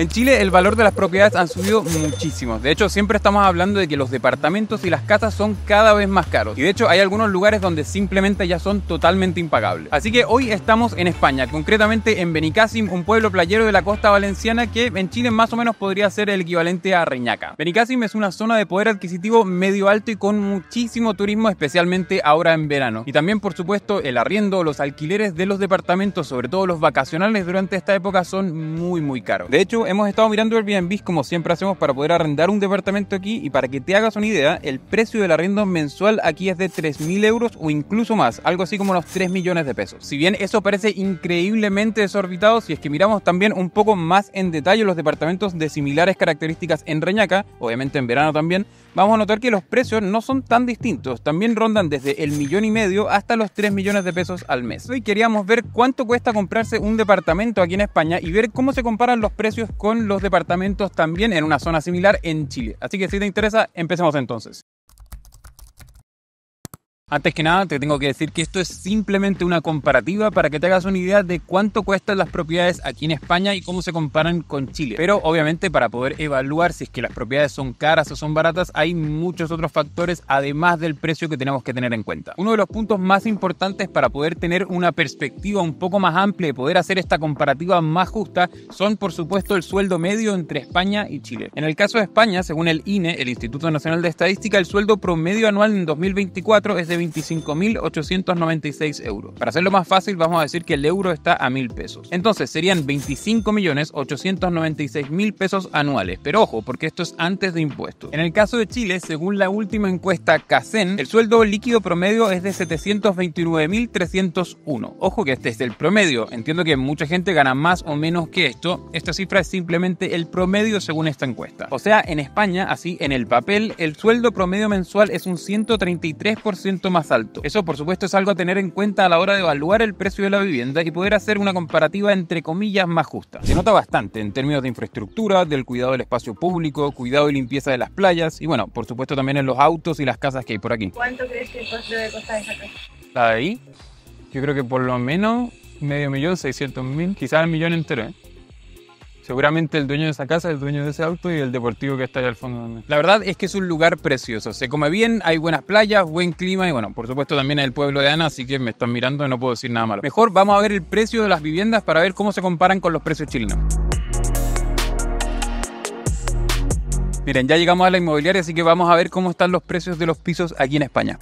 En Chile el valor de las propiedades han subido muchísimo. De hecho, siempre estamos hablando de que los departamentos y las casas son cada vez más caros. Y de hecho hay algunos lugares donde simplemente ya son totalmente impagables. Así que hoy estamos en España, concretamente en Benicassim, un pueblo playero de la costa valenciana que en Chile más o menos podría ser el equivalente a Reñaca. Benicassim es una zona de poder adquisitivo medio alto y con muchísimo turismo, especialmente ahora en verano. Y también, por supuesto, el arriendo, los alquileres de los departamentos, sobre todo los vacacionales durante esta época, son muy muy caros. De hecho, hemos estado mirando Airbnb como siempre hacemos para poder arrendar un departamento aquí y para que te hagas una idea, el precio del arriendo mensual aquí es de 3.000 euros o incluso más, algo así como unos 3 millones de pesos. Si bien eso parece increíblemente desorbitado, si es que miramos también un poco más en detalle los departamentos de similares características en Reñaca, obviamente en verano también, vamos a notar que los precios no son tan distintos, también rondan desde el millón y medio hasta los 3 millones de pesos al mes. Hoy queríamos ver cuánto cuesta comprarse un departamento aquí en España y ver cómo se comparan los precios con los departamentos también en una zona similar en Chile. Así que si te interesa, empecemos entonces. Antes que nada, te tengo que decir que esto es simplemente una comparativa para que te hagas una idea de cuánto cuestan las propiedades aquí en España y cómo se comparan con Chile. Pero obviamente para poder evaluar si es que las propiedades son caras o son baratas, hay muchos otros factores además del precio que tenemos que tener en cuenta. Uno de los puntos más importantes para poder tener una perspectiva un poco más amplia y poder hacer esta comparativa más justa son por supuesto el sueldo medio entre España y Chile. En el caso de España, según el INE, el Instituto Nacional de Estadística, el sueldo promedio anual en 2024 es de 25.896 euros. Para hacerlo más fácil, vamos a decir que el euro está a 1.000 pesos. Entonces serían 25.896.000 pesos anuales. Pero ojo, porque esto es antes de impuestos. En el caso de Chile, según la última encuesta CACEN, el sueldo líquido promedio es de 729.301. Ojo que este es el promedio. Entiendo que mucha gente gana más o menos que esto. Esta cifra es simplemente el promedio según esta encuesta. O sea, en España, así en el papel, el sueldo promedio mensual es un 133% más alto. Eso, por supuesto, es algo a tener en cuenta a la hora de evaluar el precio de la vivienda y poder hacer una comparativa entre comillas más justa. Se nota bastante en términos de infraestructura, del cuidado del espacio público, cuidado y limpieza de las playas y, bueno, por supuesto, también en los autos y las casas que hay por aquí. ¿Cuánto crees que costar esa casa? ¿La de ahí? Yo creo que por lo menos medio millón, seiscientos mil, quizás el millón entero. ¿eh? Seguramente el dueño de esa casa, el dueño de ese auto y el deportivo que está allá al fondo La verdad es que es un lugar precioso. Se come bien, hay buenas playas, buen clima y bueno, por supuesto también el pueblo de Ana, así que me están mirando y no puedo decir nada malo. Mejor vamos a ver el precio de las viviendas para ver cómo se comparan con los precios chilenos. Miren, ya llegamos a la inmobiliaria, así que vamos a ver cómo están los precios de los pisos aquí en España.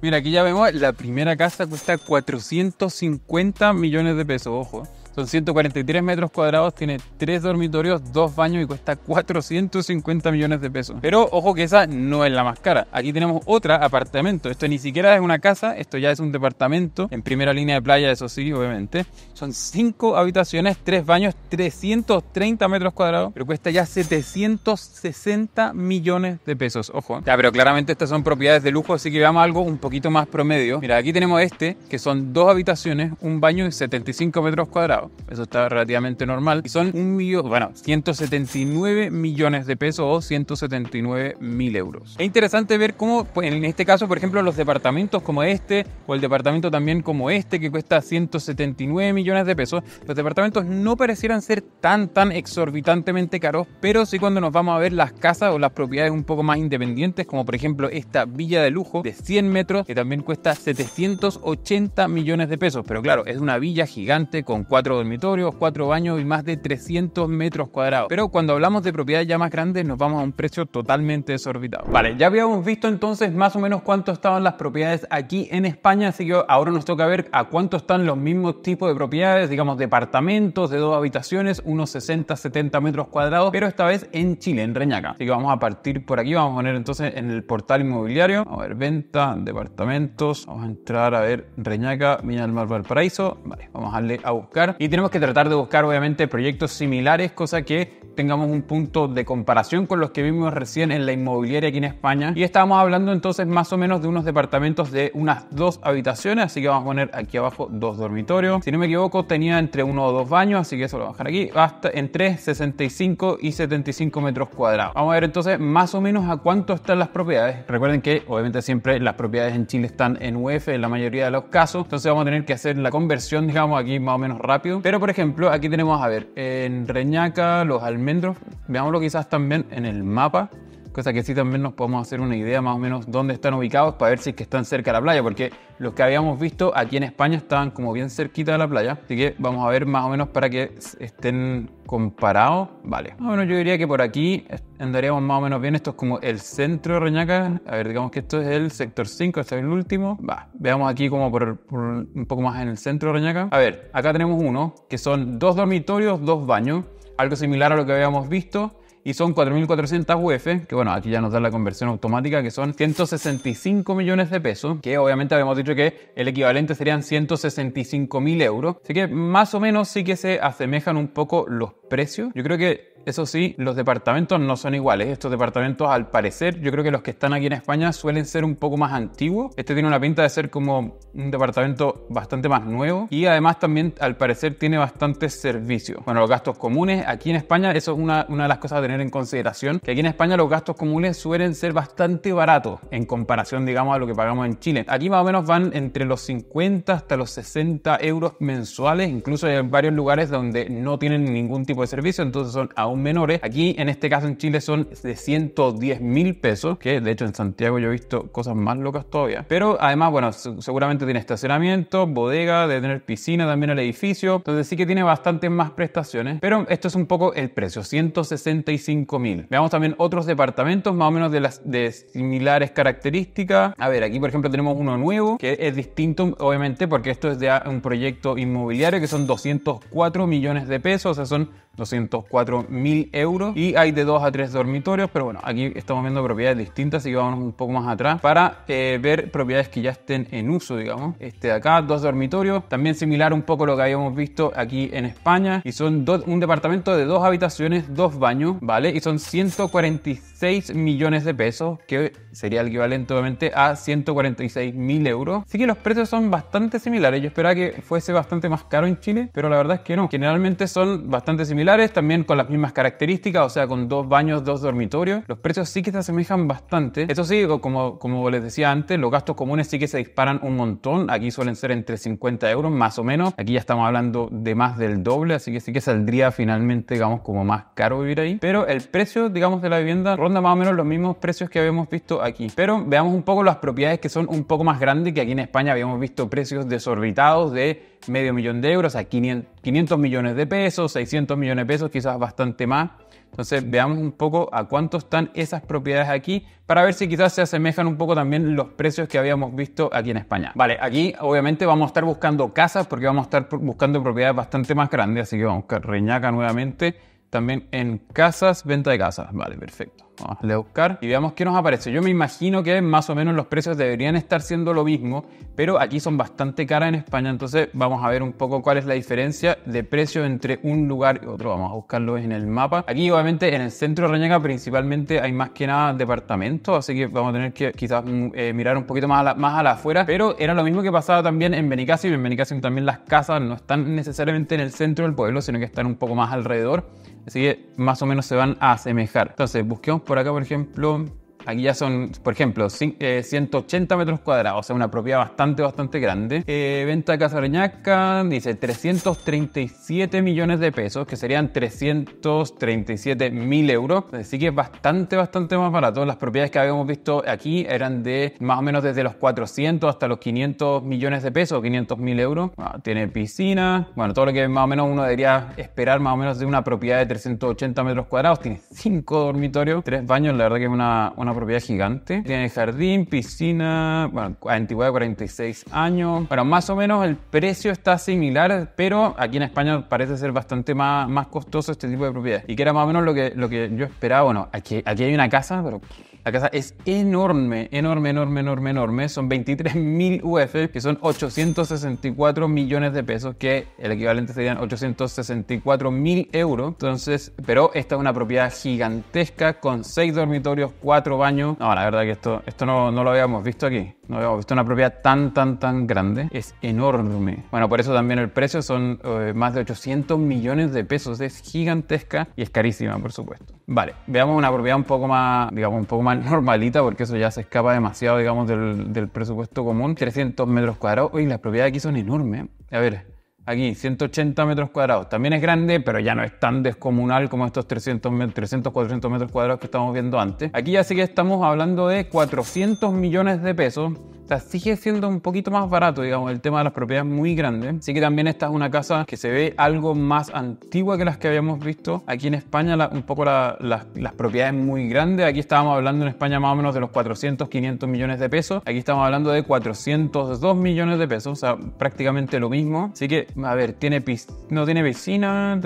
Mira, aquí ya vemos, la primera casa cuesta 450 millones de pesos, ojo. Son 143 metros cuadrados, tiene 3 dormitorios, 2 baños y cuesta 450 millones de pesos. Pero ojo que esa no es la más cara. Aquí tenemos otro apartamento. Esto ni siquiera es una casa, esto ya es un departamento en primera línea de playa, eso sí, obviamente. Son 5 habitaciones, 3 baños, 330 metros cuadrados, pero cuesta ya 760 millones de pesos. Ojo. Ya, pero claramente estas son propiedades de lujo, así que veamos algo un poquito más promedio. Mira, aquí tenemos este, que son dos habitaciones, un baño y 75 metros cuadrados. Eso está relativamente normal. Y son un bueno, 179 millones de pesos o 179 mil euros. Es interesante ver cómo, pues, en este caso, por ejemplo, los departamentos como este o el departamento también como este que cuesta 179 millones de pesos, los departamentos no parecieran ser tan, tan exorbitantemente caros, pero sí cuando nos vamos a ver las casas o las propiedades un poco más independientes, como por ejemplo esta villa de lujo de 100 metros que también cuesta 780 millones de pesos. Pero claro, es una villa gigante con cuatro dormitorio, cuatro baños y más de 300 metros cuadrados. Pero cuando hablamos de propiedades ya más grandes nos vamos a un precio totalmente desorbitado. Vale, ya habíamos visto entonces más o menos cuánto estaban las propiedades aquí en España, así que ahora nos toca ver a cuánto están los mismos tipos de propiedades, digamos departamentos de dos habitaciones, unos 60-70 metros cuadrados, pero esta vez en Chile, en Reñaca. Así que vamos a partir por aquí, vamos a poner entonces en el portal inmobiliario, a ver, venta, departamentos, vamos a entrar a ver Reñaca, Viña del Mar Valparaíso, vale, vamos a darle a buscar y tenemos que tratar de buscar obviamente proyectos similares, cosa que tengamos un punto de comparación con los que vimos recién en la inmobiliaria aquí en España. Y estábamos hablando entonces más o menos de unos departamentos de unas dos habitaciones, así que vamos a poner aquí abajo dos dormitorios. Si no me equivoco, tenía entre uno o dos baños, así que eso lo voy a dejar aquí, hasta entre 65 y 75 metros cuadrados. Vamos a ver entonces más o menos a cuánto están las propiedades. Recuerden que obviamente siempre las propiedades en Chile están en UF en la mayoría de los casos, entonces vamos a tener que hacer la conversión, digamos, aquí más o menos rápido pero, por ejemplo, aquí tenemos, a ver, en Reñaca, los almendros, veámoslo quizás también en el mapa cosa que sí también nos podemos hacer una idea más o menos dónde están ubicados para ver si es que están cerca de la playa, porque los que habíamos visto aquí en España estaban como bien cerquita de la playa, así que vamos a ver más o menos para que estén comparados, vale. bueno yo diría que por aquí andaríamos más o menos bien, esto es como el centro de Reñaca, a ver, digamos que esto es el sector 5, este es el último, va, veamos aquí como por, un poco más en el centro de Reñaca, a ver, acá tenemos uno, que son dos dormitorios, dos baños, algo similar a lo que habíamos visto, y son 4.400 UF, que bueno, aquí ya nos da la conversión automática, que son 165 millones de pesos, que obviamente habíamos dicho que el equivalente serían 165.000 euros. Así que más o menos sí que se asemejan un poco los precios. Yo creo que eso sí, los departamentos no son iguales. Estos departamentos, al parecer, yo creo que los que están aquí en España suelen ser un poco más antiguos. Este tiene una pinta de ser como un departamento bastante más nuevo y además también, al parecer, tiene bastante servicios. Bueno, los gastos comunes aquí en España, eso es una, una de las cosas a tener en consideración, que aquí en España los gastos comunes suelen ser bastante baratos en comparación, digamos, a lo que pagamos en Chile. Aquí más o menos van entre los 50 hasta los 60 euros mensuales, incluso en varios lugares donde no tienen ningún tipo de servicio, entonces son aún menores. Aquí, en este caso en Chile, son de 110 mil pesos, que de hecho en Santiago yo he visto cosas más locas todavía. Pero además, bueno, seguramente tiene estacionamiento, bodega, debe tener piscina también el edificio. Entonces sí que tiene bastantes más prestaciones, pero esto es un poco el precio, 165 mil. Veamos también otros departamentos más o menos de, las, de similares características. A ver, aquí por ejemplo tenemos uno nuevo, que es distinto obviamente porque esto es de un proyecto inmobiliario que son 204 millones de pesos, o sea, son 204 mil euros y hay de 2 a 3 dormitorios, pero bueno, aquí estamos viendo propiedades distintas, así que vamos un poco más atrás para eh, ver propiedades que ya estén en uso, digamos. Este de acá, dos dormitorios, también similar un poco a lo que habíamos visto aquí en España y son un departamento de dos habitaciones, dos baños, ¿vale? Y son 146 millones de pesos, que sería el equivalente obviamente a 146 mil euros. Así que los precios son bastante similares, yo esperaba que fuese bastante más caro en Chile, pero la verdad es que no. Generalmente son bastante similares, también con las mismas características, o sea, con dos baños, dos dormitorios, los precios sí que se asemejan bastante. Eso sí, como, como les decía antes, los gastos comunes sí que se disparan un montón. Aquí suelen ser entre 50 euros más o menos. Aquí ya estamos hablando de más del doble, así que sí que saldría finalmente, digamos, como más caro vivir ahí. Pero el precio, digamos, de la vivienda ronda más o menos los mismos precios que habíamos visto aquí. Pero veamos un poco las propiedades que son un poco más grandes, que aquí en España habíamos visto precios desorbitados de medio millón de euros a 500 millones de pesos, 600 millones de pesos, quizás bastante más. Entonces veamos un poco a cuánto están esas propiedades aquí para ver si quizás se asemejan un poco también los precios que habíamos visto aquí en España. Vale, aquí obviamente vamos a estar buscando casas porque vamos a estar buscando propiedades bastante más grandes, así que vamos a buscar Reñaca nuevamente, también en casas, venta de casas, vale, perfecto. Vamos a buscar y veamos qué nos aparece. Yo me imagino que más o menos los precios deberían estar siendo lo mismo, pero aquí son bastante caras en España, entonces vamos a ver un poco cuál es la diferencia de precio entre un lugar y otro. Vamos a buscarlo en el mapa. Aquí obviamente en el centro de Reñaca principalmente hay más que nada departamentos, así que vamos a tener que quizás mm, eh, mirar un poquito más, a la, más a afuera, pero era lo mismo que pasaba también en y En Benicassim también las casas no están necesariamente en el centro del pueblo, sino que están un poco más alrededor, así que más o menos se van a asemejar. Entonces busquemos por acá, por ejemplo, Aquí ya son, por ejemplo, 180 eh, metros cuadrados, o sea, una propiedad bastante, bastante grande. Eh, venta de Casa arañaca, dice 337 millones de pesos, que serían 337 mil euros. Así que es bastante, bastante más barato. Las propiedades que habíamos visto aquí eran de más o menos desde los 400 hasta los 500 millones de pesos, 500 mil euros. Ah, tiene piscina, bueno, todo lo que más o menos uno debería esperar más o menos de una propiedad de 380 metros cuadrados. Tiene 5 dormitorios, 3 baños, la verdad que es una, una propiedad gigante. Tiene jardín, piscina, bueno, antigüedad de 46 años. Bueno, más o menos el precio está similar, pero aquí en España parece ser bastante más, más costoso este tipo de propiedad. Y que era más o menos lo que, lo que yo esperaba. Bueno, aquí, aquí hay una casa, pero la casa es enorme, enorme, enorme, enorme, enorme. Son 23.000 UF, que son 864 millones de pesos, que el equivalente serían 864.000 euros. Entonces, pero esta es una propiedad gigantesca con 6 dormitorios, 4 baños. No, la verdad que esto, esto no, lo habíamos visto aquí. No habíamos visto una propiedad tan, tan, tan grande. Es enorme. Bueno, por eso también el precio son eh, más de 800 millones de pesos. Es gigantesca y es carísima, por supuesto. Vale, veamos una propiedad un poco más, digamos, un poco más normalita, porque eso ya se escapa demasiado, digamos, del, presupuesto común, 300 metros cuadrados. Uy, las propiedades aquí son enormes. A ver, aquí, 180 metros cuadrados. También es grande, pero ya no es tan descomunal como estos 300, 300 400 metros cuadrados que estamos viendo antes. Aquí ya sí que estamos hablando de 400 millones de pesos o sea, sigue siendo un poquito más barato, digamos, el tema de las propiedades muy grandes. Así que también esta es una casa que se ve algo más antigua que las que habíamos visto. Aquí en España un poco las propiedades muy grandes. Aquí estábamos hablando en España más o menos de los 400, 500 millones de pesos. Aquí estamos hablando de 402 millones de pesos, o sea, prácticamente lo mismo. Así que, a ver, tiene no tiene piscina,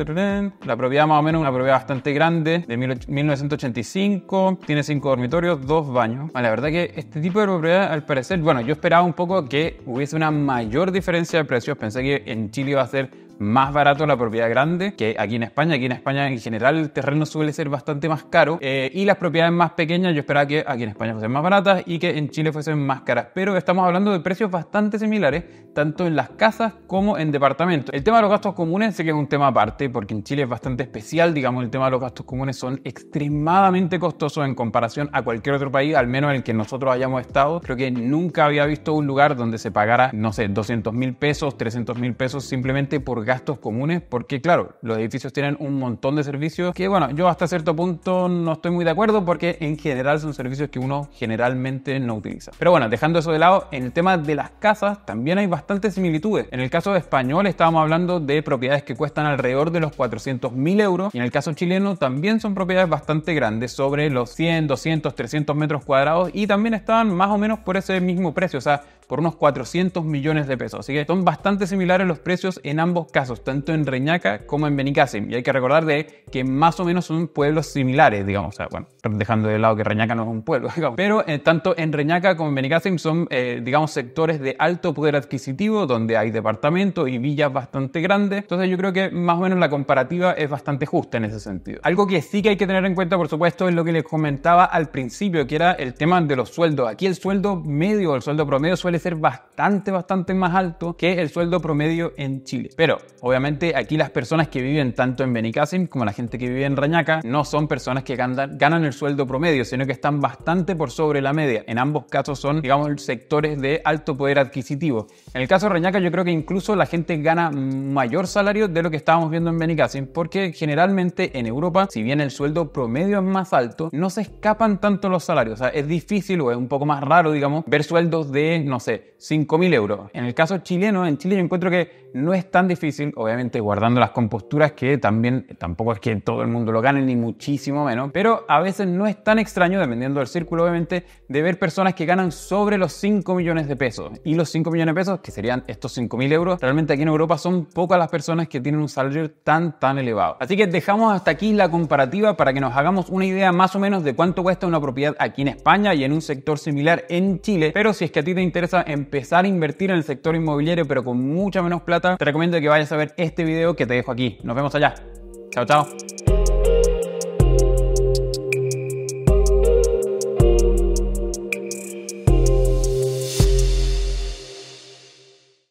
la propiedad más o menos una propiedad bastante grande, de 1985, tiene cinco dormitorios, dos baños. la verdad que este tipo de propiedad al parecer, bueno, yo esperaba un poco que hubiese una mayor diferencia de precios. Pensé que en Chile iba a ser más barato la propiedad grande que aquí en España. Aquí en España en general el terreno suele ser bastante más caro eh, y las propiedades más pequeñas yo esperaba que aquí en España fuesen más baratas y que en Chile fuesen más caras. Pero estamos hablando de precios bastante similares tanto en las casas como en departamentos. El tema de los gastos comunes sé que es un tema aparte porque en Chile es bastante especial, digamos, el tema de los gastos comunes son extremadamente costosos en comparación a cualquier otro país, al menos en el que nosotros hayamos estado. Creo que nunca había visto un lugar donde se pagara, no sé, 200 mil pesos, 300 mil pesos simplemente por gastos comunes, porque claro, los edificios tienen un montón de servicios que bueno, yo hasta cierto punto no estoy muy de acuerdo porque en general son servicios que uno generalmente no utiliza. Pero bueno, dejando eso de lado, en el tema de las casas también hay bastantes similitudes. En el caso español estábamos hablando de propiedades que cuestan alrededor de los 400.000 euros y en el caso chileno también son propiedades bastante grandes, sobre los 100, 200, 300 metros cuadrados y también estaban más o menos por ese mismo precio, o sea, por unos 400 millones de pesos. Así que son bastante similares los precios en ambos casos, tanto en Reñaca como en Benicassim. Y hay que recordar de que más o menos son pueblos similares, digamos. bueno, dejando de lado que Reñaca no es un pueblo, digamos. Pero eh, tanto en Reñaca como en Benicassim son, eh, digamos, sectores de alto poder adquisitivo, donde hay departamentos y villas bastante grandes. Entonces yo creo que más o menos la comparativa es bastante justa en ese sentido. Algo que sí que hay que tener en cuenta, por supuesto, es lo que les comentaba al principio, que era el tema de los sueldos. Aquí el sueldo medio, el sueldo promedio suele ser bastante, bastante más alto que el sueldo promedio en Chile. Pero, obviamente, aquí las personas que viven tanto en Benicassim como la gente que vive en Rañaca no son personas que ganan, ganan el sueldo promedio, sino que están bastante por sobre la media. En ambos casos son, digamos, sectores de alto poder adquisitivo. En el caso de Rañaca, yo creo que incluso la gente gana mayor salario de lo que estábamos viendo en Benicassim, porque generalmente en Europa, si bien el sueldo promedio es más alto, no se escapan tanto los salarios. O sea, es difícil o es un poco más raro, digamos, ver sueldos de, no 5.000 euros. En el caso chileno, en Chile yo encuentro que no es tan difícil, obviamente guardando las composturas que también tampoco es que todo el mundo lo gane, ni muchísimo menos, pero a veces no es tan extraño, dependiendo del círculo obviamente, de ver personas que ganan sobre los 5 millones de pesos. Y los 5 millones de pesos, que serían estos 5.000 euros, realmente aquí en Europa son pocas las personas que tienen un salario tan, tan elevado. Así que dejamos hasta aquí la comparativa para que nos hagamos una idea más o menos de cuánto cuesta una propiedad aquí en España y en un sector similar en Chile, pero si es que a ti te interesa empezar a invertir en el sector inmobiliario pero con mucha menos plata, te recomiendo que vayas a ver este video que te dejo aquí. Nos vemos allá. Chao, chao.